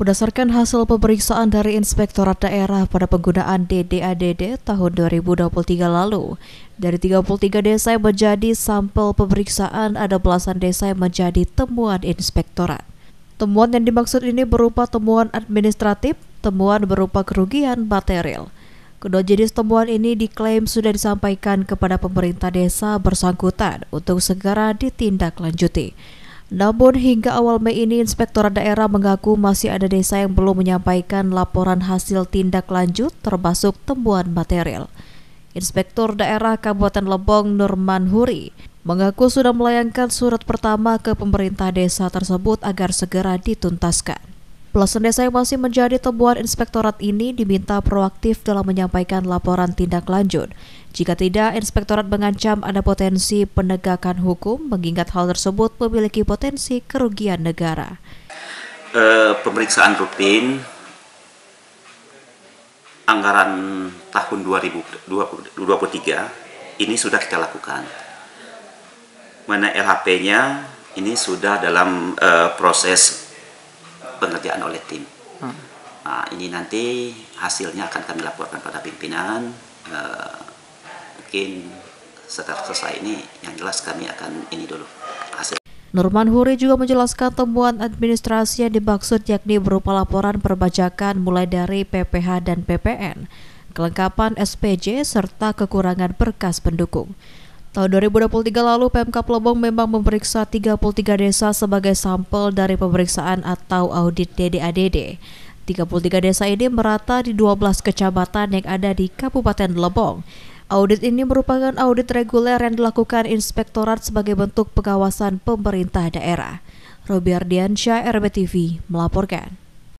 Berdasarkan hasil pemeriksaan dari Inspektorat Daerah pada penggunaan DDADD tahun 2023 lalu, dari 33 desa yang menjadi sampel pemeriksaan, ada belasan desa yang menjadi temuan inspektorat. Temuan yang dimaksud ini berupa temuan administratif, temuan berupa kerugian material. Kedua jenis temuan ini diklaim sudah disampaikan kepada pemerintah desa bersangkutan untuk segera ditindaklanjuti. Namun hingga awal Mei ini Inspektorat Daerah mengaku masih ada desa yang belum menyampaikan laporan hasil tindak lanjut termasuk temuan material. Inspektur Daerah Kabupaten Lebong Nurman Huri mengaku sudah melayangkan surat pertama ke pemerintah desa tersebut agar segera dituntaskan. Pelasan desa yang masih menjadi temuan inspektorat ini diminta proaktif dalam menyampaikan laporan tindak lanjut. Jika tidak, inspektorat mengancam ada potensi penegakan hukum, mengingat hal tersebut memiliki potensi kerugian negara. E, pemeriksaan rutin anggaran tahun 2023 ini sudah kita lakukan. Mana LHP-nya ini sudah dalam e, proses pengerjaan oleh tim. Hmm. Nah, ini nanti hasilnya akan kami laporkan pada pimpinan. E, mungkin setelah selesai ini, yang jelas kami akan ini dulu hasil. Nurman Huri juga menjelaskan temuan administrasi yang dimaksud yakni berupa laporan perbajakan mulai dari PPH dan PPN, kelengkapan SPJ, serta kekurangan berkas pendukung. Tahun 2023 lalu, PMK Lebong memang memeriksa 33 desa sebagai sampel dari pemeriksaan atau audit DDADD. 33 desa ini merata di 12 kecamatan yang ada di Kabupaten Lebong. Audit ini merupakan audit reguler yang dilakukan inspektorat sebagai bentuk pengawasan pemerintah daerah. Robi Ardiansyah, RBTV, melaporkan.